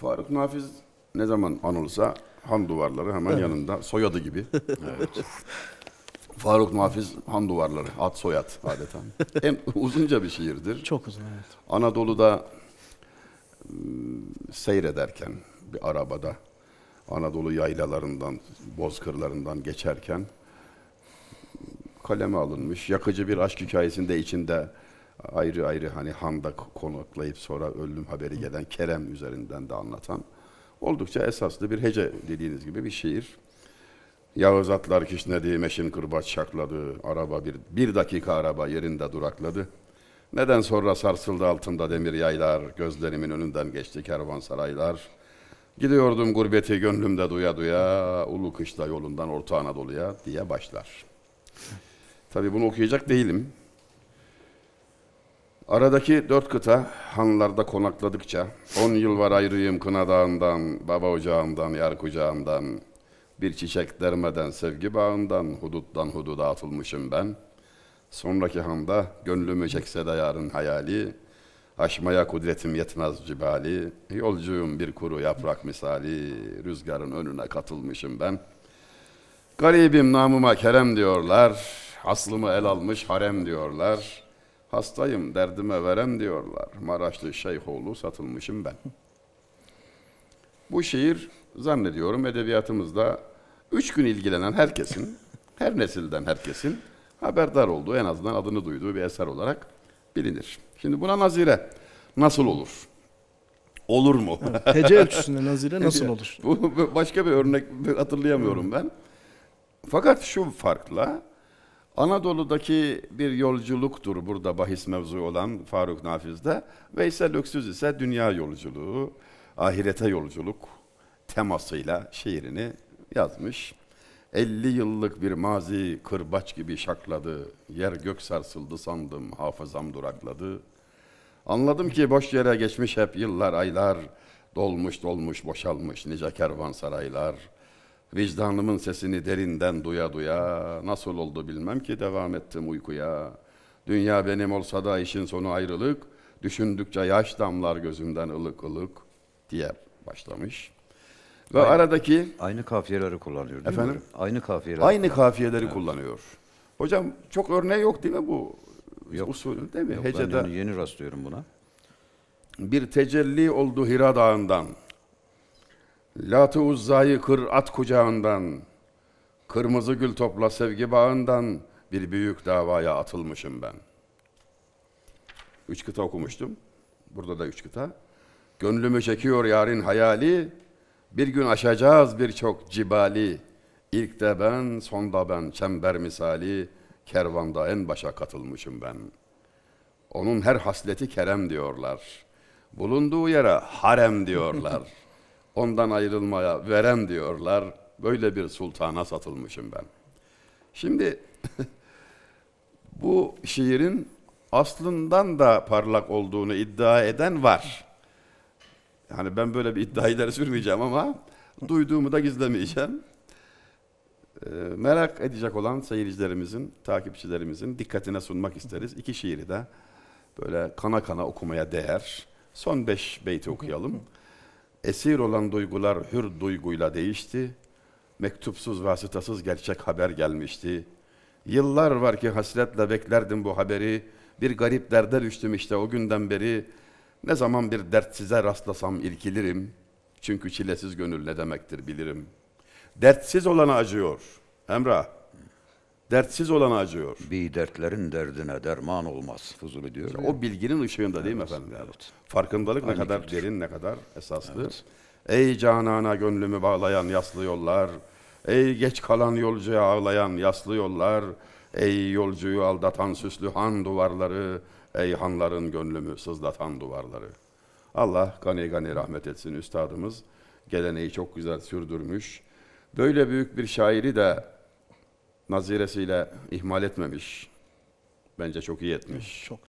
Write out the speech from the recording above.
Faruk Nafiz ne zaman anılsa han duvarları hemen evet. yanında soyadı gibi. evet. Faruk Nafiz Han Duvarları, ad soyad adeta. Hem uzunca bir şiirdir. Çok uzun evet. Anadolu'da ıı, seyrederken bir arabada Anadolu yaylalarından, bozkırlarından geçerken kaleme alınmış, yakıcı bir aşk hikayesinde içinde ayrı ayrı hani handa konuklayıp sonra ölüm haberi gelen Kerem üzerinden de anlatan oldukça esaslı bir hece dediğiniz gibi bir şiir. Yağız atlar kişnedi, meşin kırbaç şakladı, araba bir, bir dakika araba yerinde durakladı. Neden sonra sarsıldı altında demir yaylar, gözlerimin önünden geçti kervansaraylar. Gidiyordum gurbeti gönlümde duya duya, ulu kışla yolundan Orta Anadolu'ya diye başlar. Tabii bunu okuyacak değilim. Aradaki dört kıta hanlarda konakladıkça, on yıl var ayrıyım kına dağından, baba ocağından, yar kucağından, bir çiçek dermeden sevgi bağından, huduttan hududa atılmışım ben. Sonraki handa gönlümü çekse de yarın hayali, aşmaya kudretim yetmez cibali, yolcuyum bir kuru yaprak misali, rüzgarın önüne katılmışım ben. Garibim namıma kerem diyorlar, aslımı el almış harem diyorlar.'' Hastayım derdime verem diyorlar. Maraşlı Şeyhoğlu satılmışım ben. Bu şiir zannediyorum edebiyatımızda üç gün ilgilenen herkesin, her nesilden herkesin haberdar olduğu, en azından adını duyduğu bir eser olarak bilinir. Şimdi buna nazire nasıl olur? Olur mu? Evet, hece ölçüsünde nazire nasıl olur? Bu, başka bir örnek hatırlayamıyorum ben. Fakat şu farkla Anadolu'daki bir yolculuktur burada bahis mevzu olan Faruk Nafiz'de. Veysel Öksüz ise dünya yolculuğu, ahirete yolculuk temasıyla şiirini yazmış. 50 yıllık bir mazi kırbaç gibi şakladı, yer gök sarsıldı sandım, hafızam durakladı. Anladım ki boş yere geçmiş hep yıllar, aylar, dolmuş dolmuş boşalmış nice kervansaraylar.'' Vicdanımın sesini derinden duya duya, nasıl oldu bilmem ki devam ettim uykuya. Dünya benim olsa da işin sonu ayrılık, düşündükçe yaş damlar gözümden ılık ılık diye başlamış. Ve aynı, aradaki... Aynı kafiyeleri kullanıyor değil efendim? mi? Aynı kafiyeleri Aynı kullanıyor. kafiyeleri evet. kullanıyor. Hocam çok örneği yok değil mi bu yok, usulün değil mi? Yok, Hecede, ben yeni rastlıyorum buna. Bir tecelli oldu Hira Dağı'ndan. Lat-ı Uzza'yı kır at kucağından, kırmızı gül topla sevgi bağından bir büyük davaya atılmışım ben. Üç kıta okumuştum. Burada da üç kıta. Gönlümü çekiyor yarın hayali, bir gün aşacağız birçok cibali. İlk de ben, sonda ben, çember misali, kervanda en başa katılmışım ben. Onun her hasleti kerem diyorlar. Bulunduğu yere harem diyorlar. ondan ayrılmaya veren diyorlar. Böyle bir sultana satılmışım ben. Şimdi bu şiirin aslından da parlak olduğunu iddia eden var. Yani ben böyle bir iddia ileri sürmeyeceğim ama duyduğumu da gizlemeyeceğim. Ee, merak edecek olan seyircilerimizin, takipçilerimizin dikkatine sunmak isteriz. İki şiiri de böyle kana kana okumaya değer. Son beş beyti okuyalım esir olan duygular hür duyguyla değişti. Mektupsuz vasıtasız gerçek haber gelmişti. Yıllar var ki hasretle beklerdim bu haberi. Bir garip derde düştüm işte o günden beri. Ne zaman bir dert size rastlasam ilkilirim. Çünkü çilesiz gönül ne demektir bilirim. Dertsiz olana acıyor. Emrah dertsiz olan acıyor. Bir dertlerin derdine derman olmaz. Fuzuli diyor. Ya. O bilginin ışığında değil mi efendim? Evet. Farkındalık Aynı ne kadar kültür. derin, ne kadar esaslı. Evet. Ey canana gönlümü bağlayan yaslı yollar, ey geç kalan yolcuya ağlayan yaslı yollar, ey yolcuyu aldatan süslü han duvarları, ey hanların gönlümü sızlatan duvarları. Allah gani gani rahmet etsin üstadımız. Geleneği çok güzel sürdürmüş. Böyle büyük bir şairi de naziresiyle ihmal etmemiş. Bence çok iyi etmiş. Çok